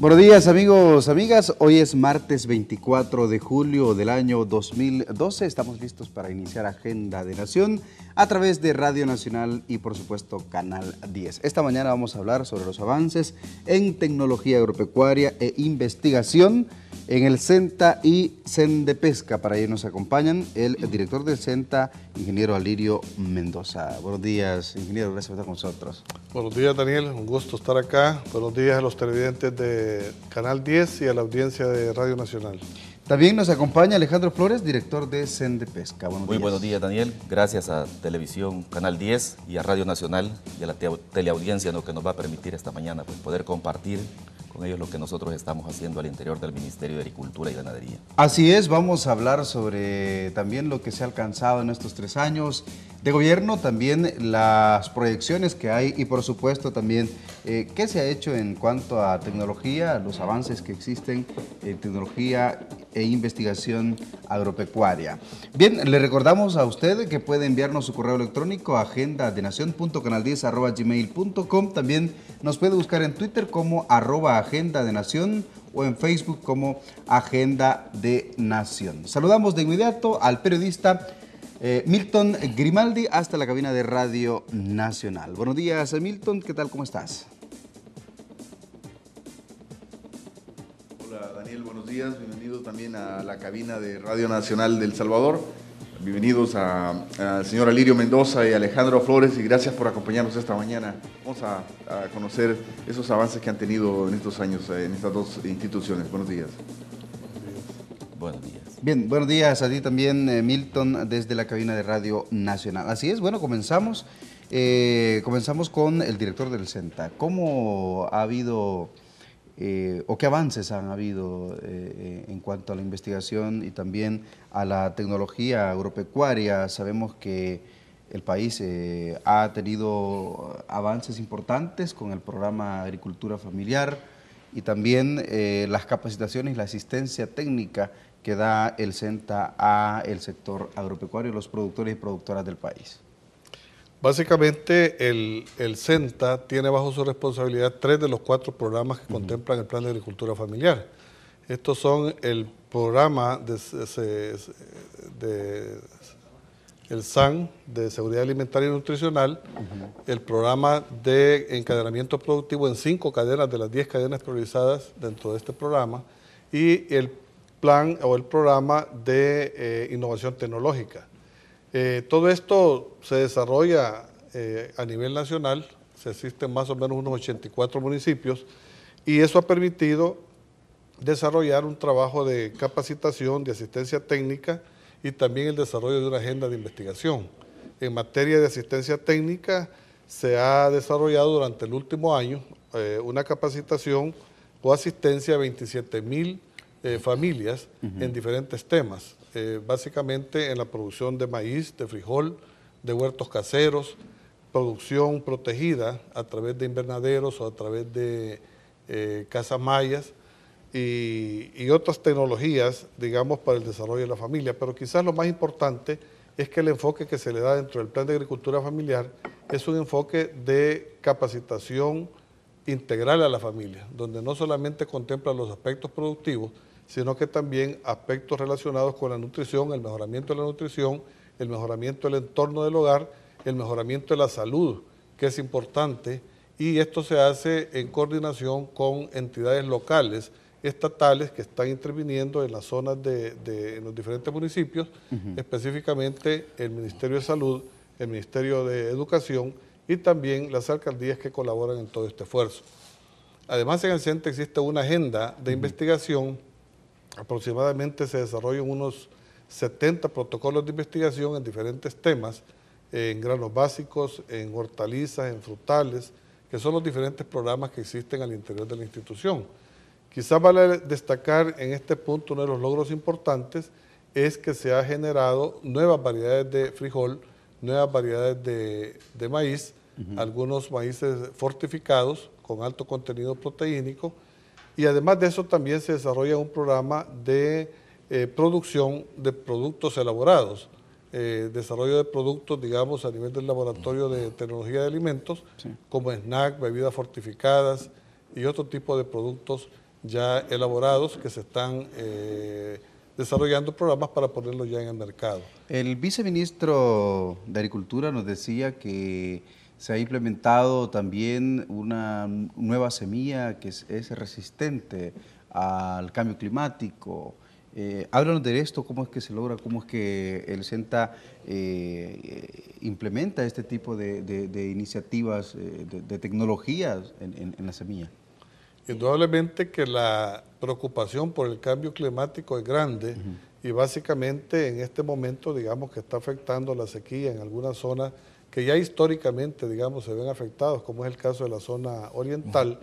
Buenos días amigos, amigas. Hoy es martes 24 de julio del año 2012. Estamos listos para iniciar Agenda de Nación a través de Radio Nacional y por supuesto Canal 10. Esta mañana vamos a hablar sobre los avances en tecnología agropecuaria e investigación en el CENTA y de Pesca, Para ello nos acompañan el director del CENTA, ingeniero Alirio Mendoza. Buenos días, ingeniero, gracias por estar con nosotros. Buenos días, Daniel, un gusto estar acá. Buenos días a los televidentes de Canal 10 y a la audiencia de Radio Nacional. También nos acompaña Alejandro Flores, director de Sendepesca Pesca. Muy buenos días, Daniel. Gracias a Televisión Canal 10 y a Radio Nacional y a la teleaudiencia lo que nos va a permitir esta mañana pues, poder compartir con ellos lo que nosotros estamos haciendo al interior del Ministerio de Agricultura y Ganadería. Así es, vamos a hablar sobre también lo que se ha alcanzado en estos tres años de gobierno, también las proyecciones que hay y por supuesto también eh, qué se ha hecho en cuanto a tecnología, los avances que existen en tecnología e Investigación Agropecuaria. Bien, le recordamos a usted que puede enviarnos su correo electrónico a agendadenacion.canal10.gmail.com. También nos puede buscar en Twitter como arroba Agenda de Nación o en Facebook como Agenda de Nación. Saludamos de inmediato al periodista eh, Milton Grimaldi hasta la cabina de Radio Nacional. Buenos días, Milton, ¿qué tal? ¿Cómo estás? Buenos días, bienvenidos también a la cabina de Radio Nacional del Salvador. Bienvenidos a, la señora Lirio Mendoza y Alejandro Flores y gracias por acompañarnos esta mañana. Vamos a, conocer esos avances que han tenido en estos años eh, en estas dos instituciones. Buenos días. Buenos días. Bien, buenos días a ti también, eh, Milton, desde la cabina de Radio Nacional. Así es, bueno, comenzamos. Eh, comenzamos con el director del CENTA. ¿Cómo ha habido eh, o qué avances han habido eh, eh, en cuanto a la investigación y también a la tecnología agropecuaria. Sabemos que el país ha tenido avances importantes con el programa Agricultura Familiar y también las capacitaciones y la asistencia técnica que da el CENTA a el sector agropecuario y los productores y productoras del país. Básicamente, el, CENTA tiene bajo su responsabilidad tres de los cuatro programas que contemplan el Plan de Agricultura Familiar. Estos son el programa de, el SAN de Seguridad Alimentaria y Nutricional, el programa de encadenamiento productivo en cinco cadenas de las diez cadenas priorizadas dentro de este programa y el plan o el programa de eh, innovación tecnológica. Eh, todo esto se desarrolla eh, a nivel nacional, se existen más o menos unos 84 municipios y eso ha permitido desarrollar un trabajo de capacitación, de asistencia técnica y también el desarrollo de una agenda de investigación. En materia de asistencia técnica se ha desarrollado durante el último año eh, una capacitación o asistencia a 27 mil familias en diferentes temas. Eh, básicamente en la producción de maíz, de frijol, de huertos caseros, producción protegida a través de invernaderos o a través de eh, casas mayas y, otras tecnologías, digamos, para el desarrollo de la familia. Pero quizás lo más importante es que el enfoque que se le da dentro del Plan de Agricultura Familiar es un enfoque de capacitación integral a la familia, donde no solamente contempla los aspectos productivos, sino que también aspectos relacionados con la nutrición, el mejoramiento de la nutrición, el mejoramiento del entorno del hogar, el mejoramiento de la salud, que es importante, y esto se hace en coordinación con entidades locales, estatales, que están interviniendo en las zonas de, los diferentes municipios, específicamente el Ministerio de Salud, el Ministerio de Educación y también las alcaldías que colaboran en todo este esfuerzo. Además, en el centro existe una agenda de investigación aproximadamente se desarrollan unos 70 protocolos de investigación en diferentes temas, en granos básicos, en hortalizas, en frutales, que son los diferentes programas que existen al interior de la institución. Quizás vale destacar en este punto uno de los logros importantes es que se ha generado nuevas variedades de frijol, nuevas variedades de, maíz, algunos maíces fortificados con alto contenido proteínico, y además de eso también se desarrolla un programa de eh, producción de productos elaborados, eh, desarrollo de productos, digamos, a nivel del laboratorio de tecnología de alimentos, como snack, bebidas fortificadas y otro tipo de productos ya elaborados que se están eh, desarrollando programas para ponerlos ya en el mercado. El viceministro de Agricultura nos decía que se ha implementado también una nueva semilla que es, resistente al cambio climático. Eh, háblanos de esto, cómo es que se logra, cómo es que el CENTA eh, implementa este tipo de, iniciativas, eh, de, tecnologías en, la semilla. Indudablemente que la preocupación por el cambio climático es grande y básicamente en este momento digamos que está afectando la sequía en algunas zonas que ya históricamente, digamos, se ven afectados, como es el caso de la zona oriental,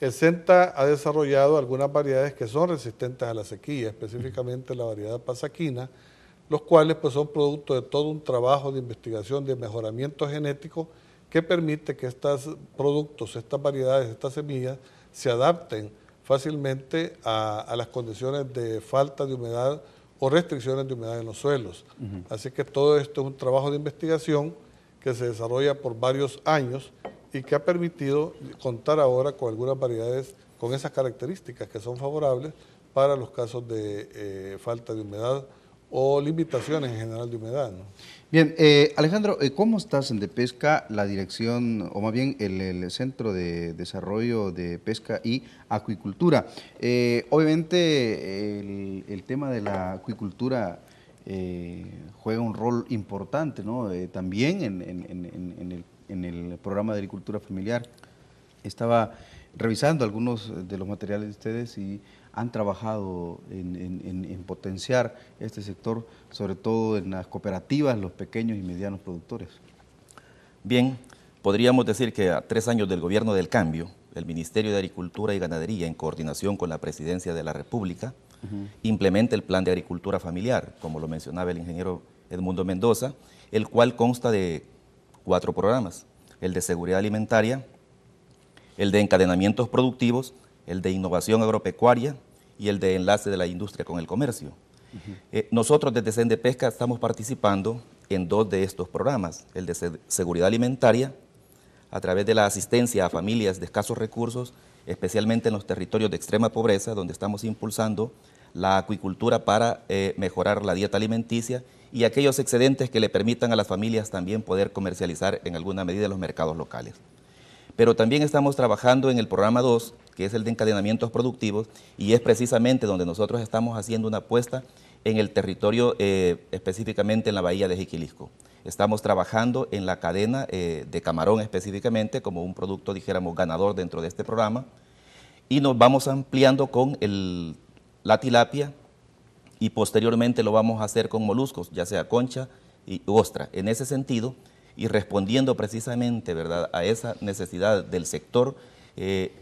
el CENTA ha desarrollado algunas variedades que son resistentes a la sequía, específicamente la variedad pasaquina, los cuales pues, son producto de todo un trabajo de investigación, de mejoramiento genético, que permite que estos productos, estas variedades, estas semillas, se adapten fácilmente a, las condiciones de falta de humedad o restricciones de humedad en los suelos. Así que todo esto es un trabajo de investigación que se desarrolla por varios años y que ha permitido contar ahora con algunas variedades con esas características que son favorables para los casos de eh, falta de humedad o limitaciones en general de humedad. Bien, eh, Alejandro, eh, ¿cómo estás en de pesca la dirección, o más bien el, Centro de Desarrollo de Pesca y Acuicultura? obviamente el, tema de la acuicultura juega un rol importante eh, también en, el, programa de agricultura familiar. Estaba revisando algunos de los materiales de ustedes y han trabajado en, potenciar este sector, sobre todo en las cooperativas, los pequeños y medianos productores. Bien, podríamos decir que a tres años del gobierno del cambio, el Ministerio de Agricultura y Ganadería, en coordinación con la Presidencia de la República, ...implemente el plan de agricultura familiar, como lo mencionaba el ingeniero Edmundo Mendoza, el cual consta de cuatro programas, el de seguridad alimentaria, el de encadenamientos productivos, el de innovación agropecuaria y el de enlace de la industria con el comercio. Eh, nosotros desde Sende Pesca estamos participando en dos de estos programas, el de seguridad alimentaria, a través de la asistencia a familias de escasos recursos, especialmente en los territorios de extrema pobreza, donde estamos impulsando la acuicultura para eh, mejorar la dieta alimenticia y aquellos excedentes que le permitan a las familias también poder comercializar en alguna medida los mercados locales. Pero también estamos trabajando en el programa 2, que es el de encadenamientos productivos, y es precisamente donde nosotros estamos haciendo una apuesta en el territorio, eh, específicamente en la bahía de Jiquilisco. Estamos trabajando en la cadena eh, de camarón específicamente como un producto, dijéramos, ganador dentro de este programa y nos vamos ampliando con el la tilapia y posteriormente lo vamos a hacer con moluscos, ya sea concha y ostra. En ese sentido, y respondiendo precisamente ¿verdad? a esa necesidad del sector, eh,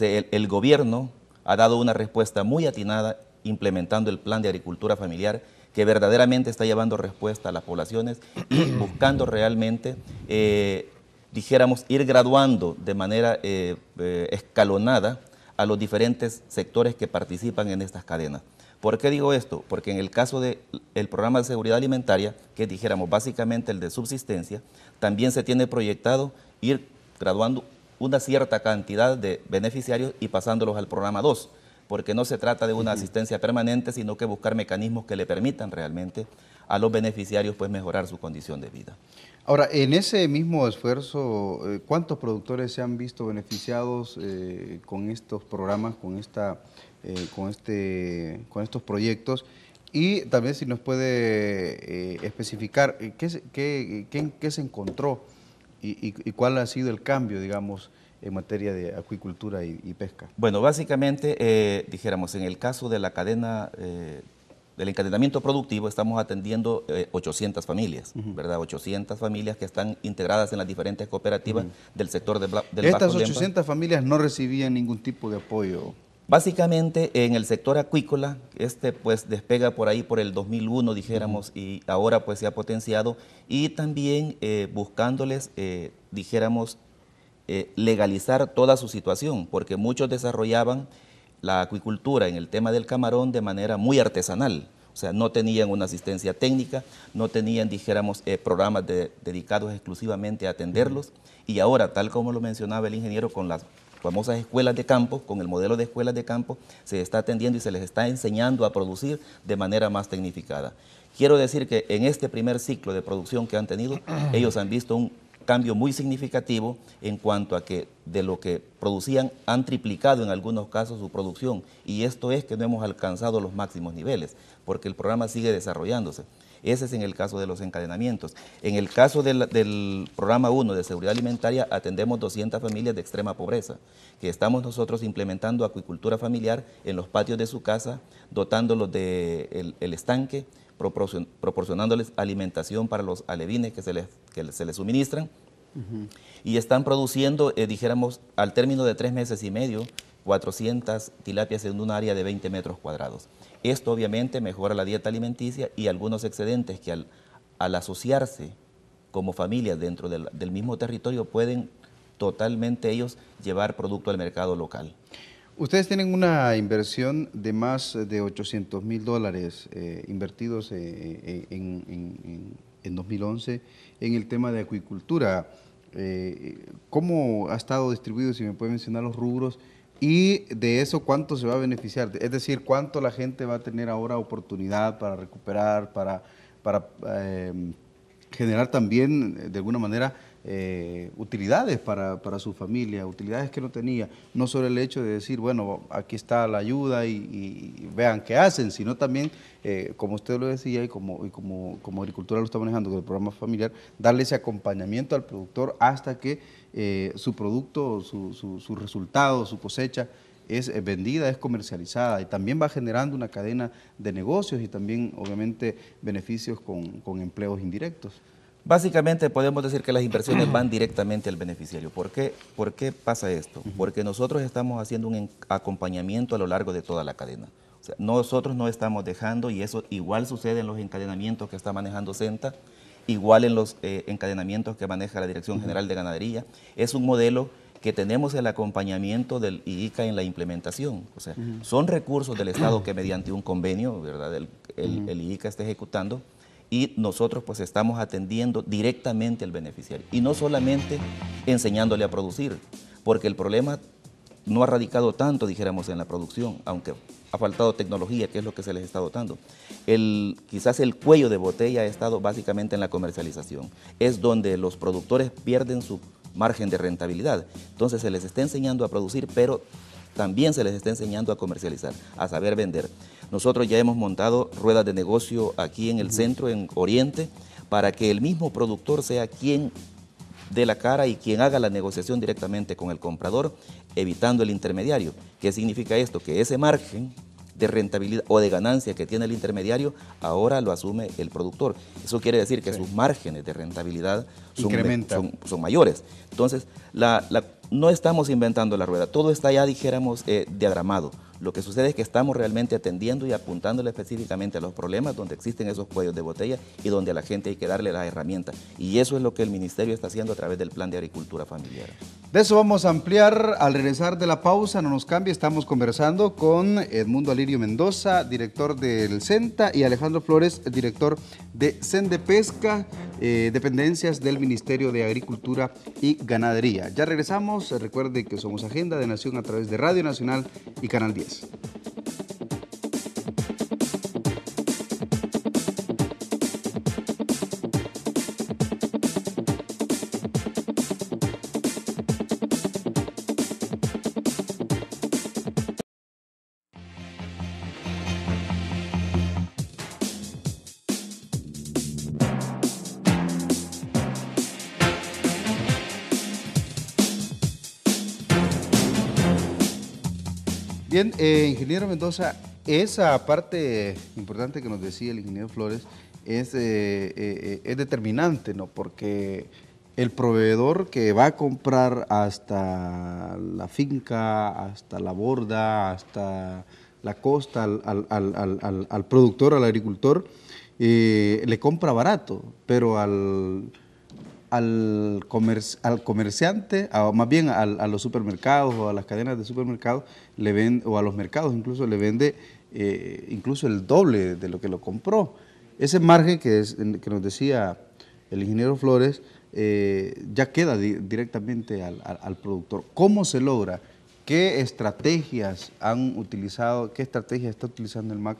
el, gobierno ha dado una respuesta muy atinada implementando el plan de agricultura familiar que verdaderamente está llevando respuesta a las poblaciones y buscando realmente, eh, dijéramos, ir graduando de manera eh, escalonada a los diferentes sectores que participan en estas cadenas. ¿Por qué digo esto? Porque en el caso del programa de seguridad alimentaria, que dijéramos básicamente el de subsistencia, también se tiene proyectado ir graduando una cierta cantidad de beneficiarios y pasándolos al programa 2, porque no se trata de una asistencia permanente, sino que buscar mecanismos que le permitan realmente a los beneficiarios pues mejorar su condición de vida. Ahora, en ese mismo esfuerzo, eh, ¿cuántos productores se han visto beneficiados eh, con estos programas, con, esta, eh, con, este, con estos proyectos? Y también si nos puede especificar qué, se encontró y, cuál ha sido el cambio, digamos, en materia de acuicultura y, pesca. Bueno, básicamente, dijéramos, en el caso de la cadena del encadenamiento productivo estamos atendiendo 800 eh, familias, ¿verdad? 800 familias que están integradas en las diferentes cooperativas del sector de, del Estas 800 familias no recibían ningún tipo de apoyo. Básicamente en el sector acuícola, este pues despega por ahí por el 2001, dijéramos, y ahora pues se ha potenciado, y también eh, buscándoles, eh, dijéramos, legalizar toda su situación, porque muchos desarrollaban la acuicultura en el tema del camarón de manera muy artesanal. O sea, no tenían una asistencia técnica, no tenían, dijéramos, eh, programas dedicados exclusivamente a atenderlos. Y ahora, tal como lo mencionaba el ingeniero, con las famosas escuelas de campo, con el modelo de escuelas de campo, se está atendiendo y se les está enseñando a producir de manera más tecnificada. Quiero decir que en este primer ciclo de producción que han tenido, ellos han visto un cambio muy significativo en cuanto a que de lo que producían han triplicado en algunos casos su producción y esto es que no hemos alcanzado los máximos niveles porque el programa sigue desarrollándose. Ese es en el caso de los encadenamientos. En el caso del, programa 1 de seguridad alimentaria atendemos 200 familias de extrema pobreza, que estamos nosotros implementando acuicultura familiar en los patios de su casa, dotándolos del de el, estanque, proporcionándoles alimentación para los alevines que se les, suministran. Y están produciendo, eh, dijéramos, al término de tres meses y medio, 400 tilapias en un área de 20 metros cuadrados. Esto obviamente mejora la dieta alimenticia y algunos excedentes que al, asociarse como familias dentro del, mismo territorio pueden totalmente ellos llevar producto al mercado local. Ustedes tienen una inversión de más de 800 mil dólares eh, invertidos eh, eh, en, 2011 en el tema de acuicultura. ¿Cómo ha estado distribuido, si me puede mencionar los rubros? y de eso cuánto se va a beneficiar, es decir, cuánto la gente va a tener ahora oportunidad para recuperar, para, para eh, generar también eh, de alguna manera eh, utilidades para, su familia, utilidades que no tenía, no solo el hecho de decir, bueno, aquí está la ayuda y, vean qué hacen, sino también, como usted lo decía y como, como, como agricultura lo está manejando con el programa familiar, darle ese acompañamiento al productor hasta que eh, su producto, su, su, resultado, su cosecha es eh, vendida, es comercializada y también va generando una cadena de negocios y también obviamente beneficios con, empleos indirectos. Básicamente podemos decir que las inversiones van directamente al beneficiario. ¿Por qué, ¿Por qué pasa esto? Porque nosotros estamos haciendo un acompañamiento a lo largo de toda la cadena. nosotros no estamos dejando, y eso igual sucede en los encadenamientos que está manejando Senta, igual en los eh, encadenamientos que maneja la Dirección General de Ganadería. Es un modelo que tenemos el acompañamiento del IICA en la implementación. O sea, son recursos del Estado que mediante un convenio, ¿verdad?, el, IICA está ejecutando y nosotros pues estamos atendiendo directamente al beneficiario y no solamente enseñándole a producir, porque el problema no ha radicado tanto, dijéramos, en la producción, aunque ha faltado tecnología, que es lo que se les está dotando. El, quizás el cuello de botella ha estado básicamente en la comercialización. Es donde los productores pierden su margen de rentabilidad. Entonces se les está enseñando a producir, pero también se les está enseñando a comercializar, a saber vender. Nosotros ya hemos montado ruedas de negocio aquí en el centro, en Oriente, para que el mismo productor sea quien de la cara y quien haga la negociación directamente con el comprador, evitando el intermediario. ¿Qué significa esto? Que ese margen de rentabilidad o de ganancia que tiene el intermediario, ahora lo asume el productor. Eso quiere decir que sus márgenes de rentabilidad son, son, mayores. Entonces, la, no estamos inventando la rueda, todo está ya, dijéramos, eh, diagramado. Lo que sucede es que estamos realmente atendiendo y apuntándole específicamente a los problemas donde existen esos cuellos de botella y donde a la gente hay que darle la herramienta. Y eso es lo que el Ministerio está haciendo a través del Plan de Agricultura Familiar. De eso vamos a ampliar al regresar de la pausa, no nos cambie, estamos conversando con Edmundo Alirio Mendoza, director del CENTA, y Alejandro Flores, director de de Pesca, eh, dependencias del Ministerio de Agricultura y Ganadería. Ya regresamos, recuerde que somos Agenda de Nación a través de Radio Nacional y Canal 10. Peace. Bien, eh, ingeniero Mendoza, esa parte importante que nos decía el ingeniero Flores eh, eh, es, determinante, ¿no? Porque el proveedor que va a comprar hasta la finca, hasta la borda, hasta la costa, al, productor, al agricultor, le compra barato, pero al al, al comerciante, más bien a, los supermercados o a las cadenas de supermercados, le vende, o a los mercados incluso, le vende eh, incluso el doble de lo que lo compró. Ese margen que, es, que nos decía el ingeniero Flores eh, ya queda directamente al, al productor. ¿Cómo se logra? ¿Qué estrategias han utilizado, qué estrategia está utilizando el MAC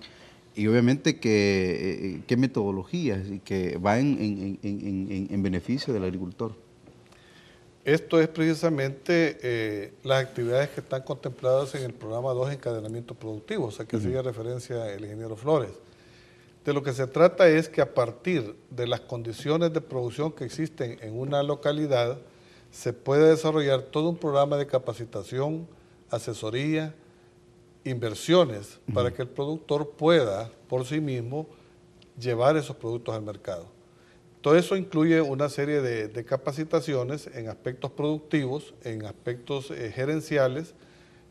y obviamente que, eh, eh, qué metodologías y que van en, beneficio del agricultor. Esto es precisamente eh, las actividades que están contempladas en el programa 2 Encadenamiento Productivo, o sea que uh referencia el ingeniero Flores. De lo que se trata es que a partir de las condiciones de producción que existen en una localidad, se puede desarrollar todo un programa de capacitación, asesoría, inversiones para que el productor pueda por sí mismo llevar esos productos al mercado. Todo eso incluye una serie de, capacitaciones en aspectos productivos, en aspectos eh, gerenciales,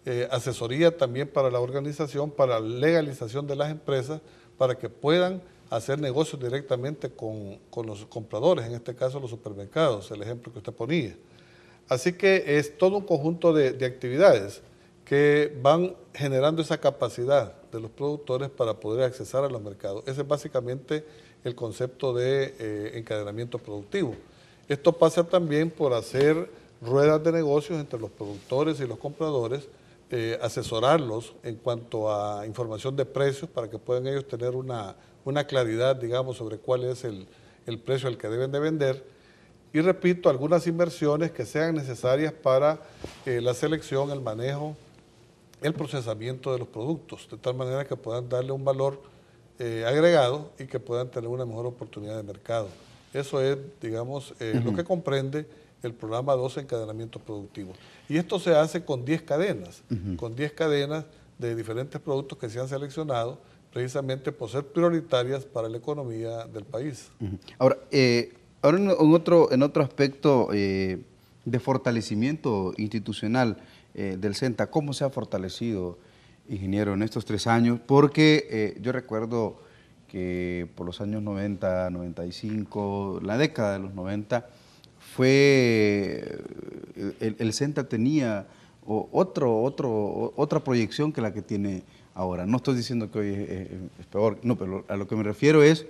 eh, asesoría también para la organización, para la legalización de las empresas, para que puedan hacer negocios directamente con, los compradores, en este caso los supermercados, el ejemplo que usted ponía. Así que es todo un conjunto de actividades que van generando esa capacidad de los productores para poder accesar a los mercados. Ese es básicamente el concepto de eh, encadenamiento productivo. Esto pasa también por hacer ruedas de negocios entre los productores y los compradores, eh, asesorarlos en cuanto a información de precios para que puedan ellos tener una, claridad, digamos, sobre cuál es el, precio al que deben de vender. Y repito, algunas inversiones que sean necesarias para eh, la selección, el manejo, el procesamiento de los productos, de tal manera que puedan darle un valor eh, agregado y que puedan tener una mejor oportunidad de mercado. Eso es, digamos, eh, lo que comprende el programa 12 encadenamiento productivo. Y esto se hace con 10 cadenas, con 10 cadenas de diferentes productos que se han seleccionado precisamente por ser prioritarias para la economía del país. Ahora, eh, ahora en, otro, en otro aspecto de fortalecimiento institucional, eh, del CENTA, ¿cómo se ha fortalecido, ingeniero, en estos tres años? Porque eh, yo recuerdo que por los años 90, 95, la década de los 90, fue, eh, el, CENTA tenía otro, otro, otra proyección que la que tiene ahora. No estoy diciendo que hoy es, peor, no, pero a lo que me refiero es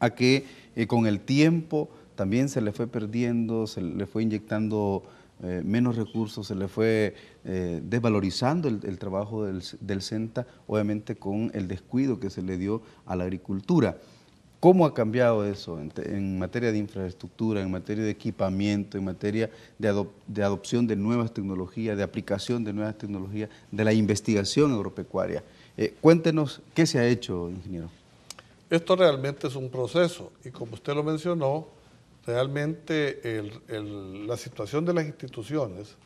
a que con el tiempo también se le fue perdiendo, se le fue inyectando eh, menos recursos, se le fue eh, desvalorizando el, trabajo del, CENTA, obviamente con el descuido que se le dio a la agricultura. ¿Cómo ha cambiado eso en, materia de infraestructura, en materia de equipamiento, en materia de, adopción de nuevas tecnologías, de aplicación de nuevas tecnologías, de la investigación agropecuaria? Eh, cuéntenos qué se ha hecho, ingeniero. Esto realmente es un proceso y como usted lo mencionó, realmente la situación de las instituciones,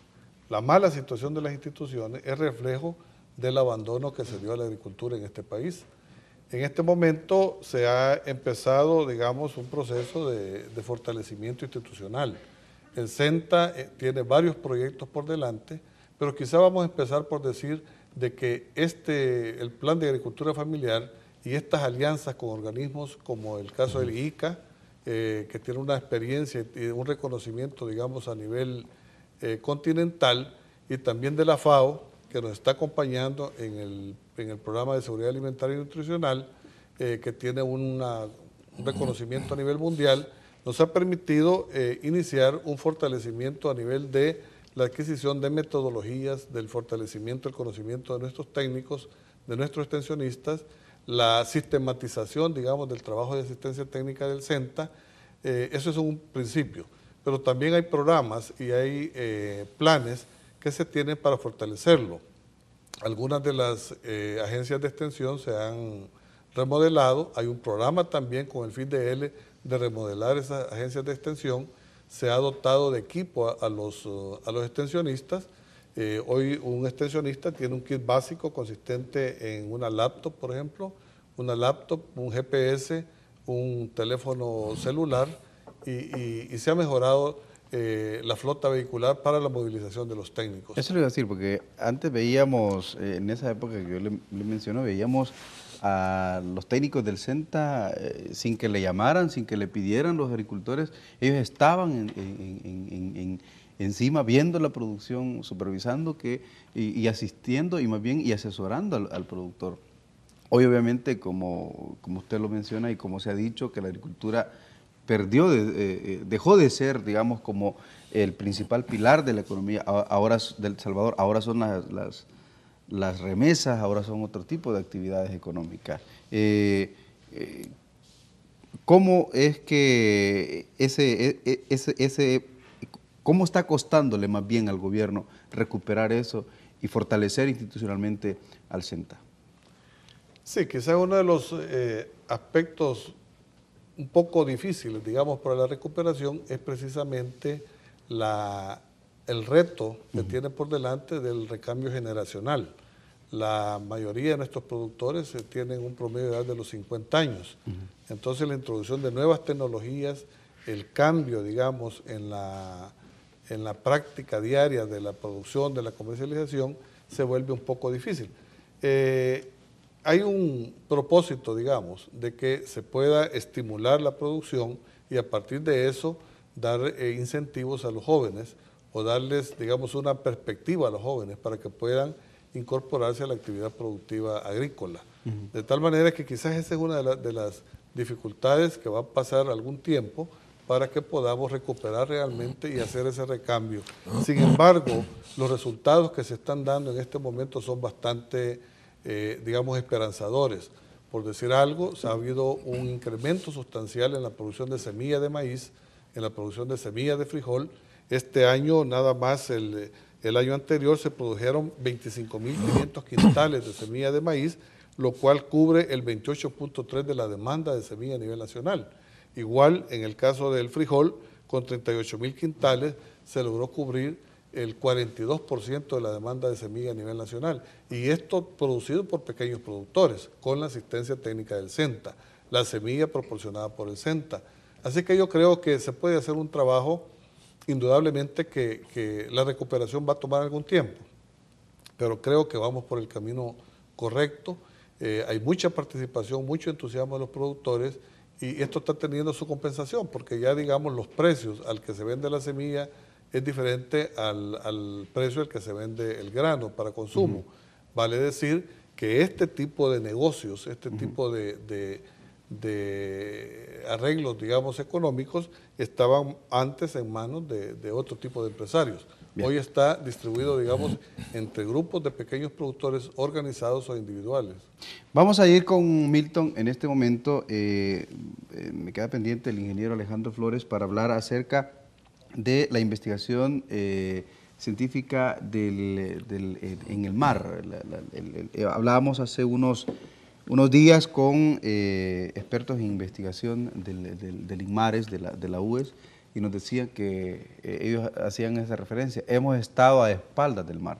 la mala situación de las instituciones es reflejo del abandono que se dio a la agricultura en este país. En este momento se ha empezado, digamos, un proceso de, fortalecimiento institucional. El CENTA eh, tiene varios proyectos por delante, pero quizá vamos a empezar por decir de que este, el plan de agricultura familiar y estas alianzas con organismos como el caso del ICA, eh, que tiene una experiencia y un reconocimiento, digamos, a nivel eh, continental, y también de la FAO, que nos está acompañando en el, programa de seguridad alimentaria y nutricional, eh, que tiene un reconocimiento a nivel mundial, nos ha permitido iniciar un fortalecimiento a nivel de la adquisición de metodologías del fortalecimiento del conocimiento de nuestros técnicos, de nuestros extensionistas, la sistematización, digamos, del trabajo de asistencia técnica del CENTA, eh, eso es un principio. Pero también hay programas y hay eh, planes que se tienen para fortalecerlo. Algunas de las eh, agencias de extensión se han remodelado, hay un programa también con el fin de remodelar esas agencias de extensión, se ha dotado de equipo a los extensionistas, eh, hoy un extensionista tiene un kit básico consistente en una laptop, por ejemplo, una laptop, un GPS, un teléfono celular y, se ha mejorado eh, la flota vehicular para la movilización de los técnicos. Eso lo iba a decir, porque antes veíamos, eh, en esa época que yo le, menciono, veíamos a los técnicos del CENTA sin que le llamaran, sin que le pidieran los agricultores, ellos estaban en encima viendo la producción, supervisando que, y, asistiendo y más bien y asesorando al, productor. Hoy obviamente, como, usted lo menciona y como se ha dicho, que la agricultura perdió, eh, eh, dejó de ser, digamos, como el principal pilar de la economía ahora del Salvador, ahora son las, remesas, ahora son otro tipo de actividades económicas. Eh, ¿Cómo es que ese, e, e, ese ¿Cómo está costándole más bien al gobierno recuperar eso y fortalecer institucionalmente al CENTA? Sí, quizás uno de los eh, aspectos un poco difíciles, digamos, para la recuperación es precisamente la, el reto que tiene por delante del recambio generacional. La mayoría de nuestros productores eh, tienen un promedio de edad de los 50 años. Entonces la introducción de nuevas tecnologías, el cambio, digamos, en la en la práctica diaria de la producción, de la comercialización, se vuelve un poco difícil. Eh, hay un propósito, digamos, de que se pueda estimular la producción y a partir de eso dar eh, incentivos a los jóvenes o darles, digamos, una perspectiva a los jóvenes para que puedan incorporarse a la actividad productiva agrícola. De tal manera que quizás esa es una de las dificultades que va a pasar algún tiempo, para que podamos recuperar realmente y hacer ese recambio. Sin embargo, los resultados que se están dando en este momento son bastante, eh, digamos, esperanzadores. Por decir algo, ha habido un incremento sustancial en la producción de semilla de maíz, en la producción de semilla de frijol. Este año, nada más el, el año anterior, se produjeron 25.500 quintales de semilla de maíz, lo cual cubre el 28.3 de la demanda de semilla a nivel nacional. Igual en el caso del frijol, con 38 mil quintales se logró cubrir el 42% de la demanda de semilla a nivel nacional. Y esto producido por pequeños productores, con la asistencia técnica del CENTA, la semilla proporcionada por el CENTA. Así que yo creo que se puede hacer un trabajo, indudablemente que, la recuperación va a tomar algún tiempo, pero creo que vamos por el camino correcto. Eh, hay mucha participación, mucho entusiasmo de los productores y esto está teniendo su compensación porque ya digamos los precios al que se vende la semilla es diferente al, precio al que se vende el grano para consumo. Vale decir que este tipo de negocios, este tipo de, de, arreglos, digamos, económicos, estaban antes en manos de otro tipo de empresarios. Hoy está distribuido, digamos, entre grupos de pequeños productores organizados o individuales. Vamos a ir con Milton en este momento. Eh, eh, me queda pendiente el ingeniero Alejandro Flores para hablar acerca de la investigación eh, científica en el mar. hablábamos hace unos unos días con expertos en investigación del, del, INMARES, de la, de la UES, y nos decían que eh, ellos hacían esa referencia, hemos estado a espaldas del mar.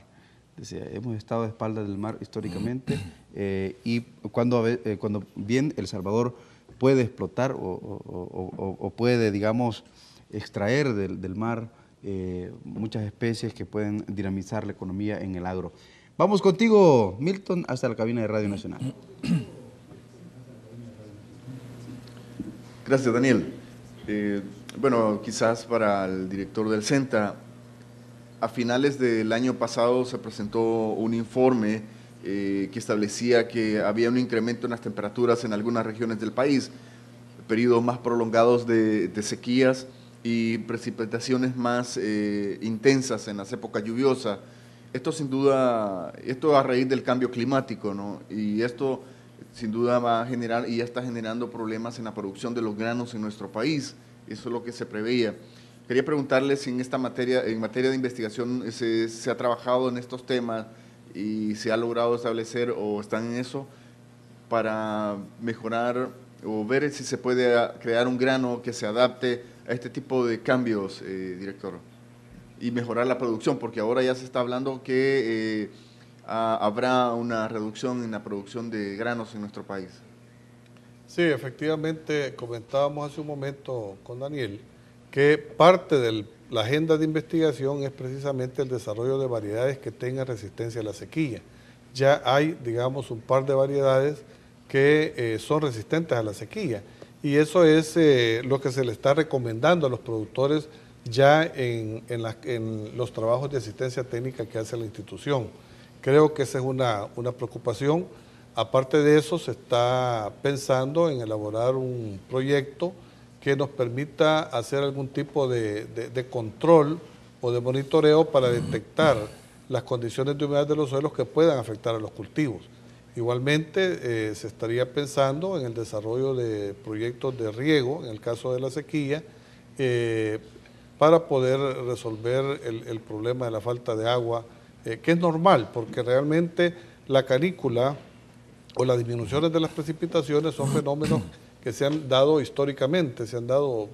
Decía, hemos estado a espaldas del mar históricamente eh, y cuando, eh, cuando bien El Salvador puede explotar o, puede, digamos, extraer del mar muchas especies que pueden dinamizar la economía en el agro. Vamos contigo, Milton, hasta la cabina de Radio Nacional. Gracias, Daniel. Eh, bueno, quizás para el director del CENTA, a finales del año pasado se presentó un informe eh, que establecía que había un incremento en las temperaturas en algunas regiones del país, periodos más prolongados de, sequías y precipitaciones más eh, intensas en las épocas lluviosas. Esto sin duda, esto a raíz del cambio climático, ¿no? Y esto sin duda va a generar y ya está generando problemas en la producción de los granos en nuestro país. Eso es lo que se preveía. Quería preguntarle si en esta materia, en materia de investigación, eh, se, ha trabajado en estos temas y se ha logrado establecer o están en eso para mejorar o ver si se puede crear un grano que se adapte a este tipo de cambios, eh, director, y mejorar la producción, porque ahora ya se está hablando que eh, Ah, habrá una reducción en la producción de granos en nuestro país. Sí, efectivamente, comentábamos hace un momento con Daniel que parte de la agenda de investigación es precisamente el desarrollo de variedades que tengan resistencia a la sequía. Ya hay, digamos, un par de variedades que eh, son resistentes a la sequía y eso es eh, lo que se le está recomendando a los productores ya en los trabajos de asistencia técnica que hace la institución. Creo que esa es una, preocupación. Aparte de eso, se está pensando en elaborar un proyecto que nos permita hacer algún tipo de, control o de monitoreo para detectar las condiciones de humedad de los suelos que puedan afectar a los cultivos. Igualmente, eh, se estaría pensando en el desarrollo de proyectos de riego, en el caso de la sequía, eh, para poder resolver el, problema de la falta de agua eh, que es normal, porque realmente la canícula o las disminuciones de las precipitaciones son fenómenos que se han dado históricamente, se han dado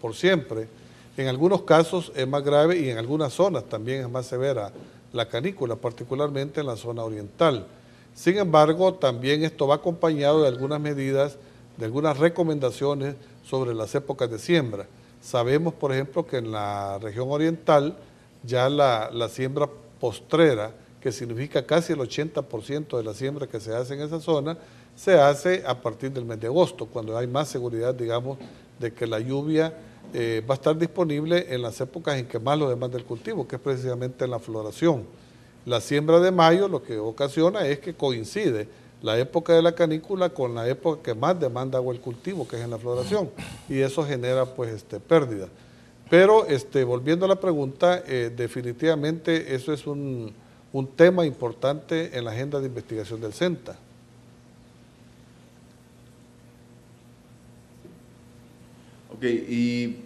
por siempre. En algunos casos es más grave y en algunas zonas también es más severa la canícula, particularmente en la zona oriental. Sin embargo, también esto va acompañado de algunas medidas, de algunas recomendaciones sobre las épocas de siembra. Sabemos, por ejemplo, que en la región oriental ya la, siembra postrera, que significa casi el 80% de la siembra que se hace en esa zona, se hace a partir del mes de agosto, cuando hay más seguridad, digamos, de que la lluvia eh, va a estar disponible en las épocas en que más lo demanda el cultivo, que es precisamente en la floración. La siembra de mayo lo que ocasiona es que coincide la época de la canícula con la época que más demanda agua el cultivo, que es en la floración, y eso genera pues este, pero este, volviendo a la pregunta, eh, definitivamente eso es un, tema importante en la agenda de investigación del CENTA. Ok, y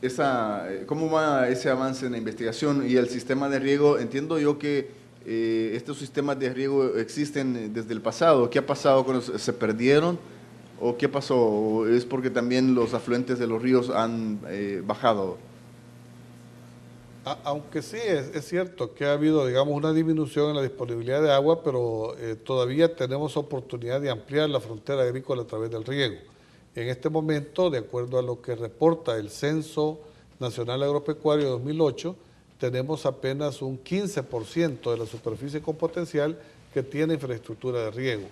esa, eh, ¿cómo va ese avance en la investigación y el sistema de riego? Entiendo yo que eh, estos sistemas de riego existen desde el pasado. ¿Qué ha pasado con ¿Se perdieron? ¿O qué pasó? ¿Es porque también los afluentes de los ríos han eh, bajado? aunque sí, es, cierto que ha habido, digamos, una disminución en la disponibilidad de agua, pero eh, todavía tenemos oportunidad de ampliar la frontera agrícola a través del riego. En este momento, de acuerdo a lo que reporta el Censo Nacional Agropecuario 2008, tenemos apenas un 15% de la superficie con potencial que tiene infraestructura de riego.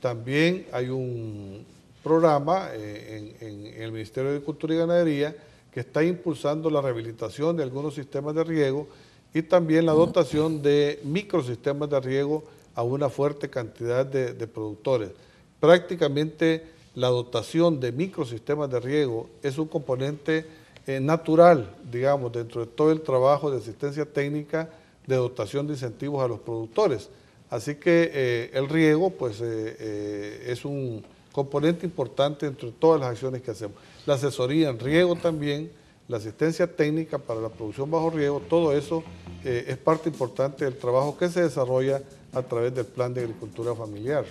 También hay un, programa eh, en, el Ministerio de Agricultura y Ganadería que está impulsando la rehabilitación de algunos sistemas de riego y también la dotación de microsistemas de riego a una fuerte cantidad de, productores. Prácticamente la dotación de microsistemas de riego es un componente eh, natural, digamos, dentro de todo el trabajo de asistencia técnica de dotación de incentivos a los productores. Así que eh, el riego, pues, es un componente importante entre todas las acciones que hacemos. La asesoría en riego también, la asistencia técnica para la producción bajo riego, todo eso eh, es parte importante del trabajo que se desarrolla a través del Plan de Agricultura Familiar.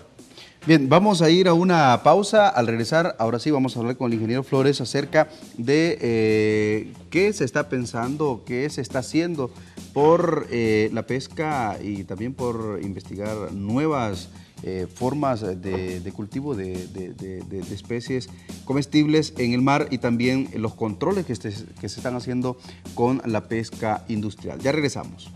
Bien, vamos a ir a una pausa. Al regresar, ahora sí vamos a hablar con el ingeniero Flores acerca de eh, qué se está pensando, qué se está haciendo por eh, la pesca y también por investigar nuevas eh, formas de, cultivo de, especies comestibles en el mar y también los controles que se están haciendo con la pesca industrial. Ya regresamos.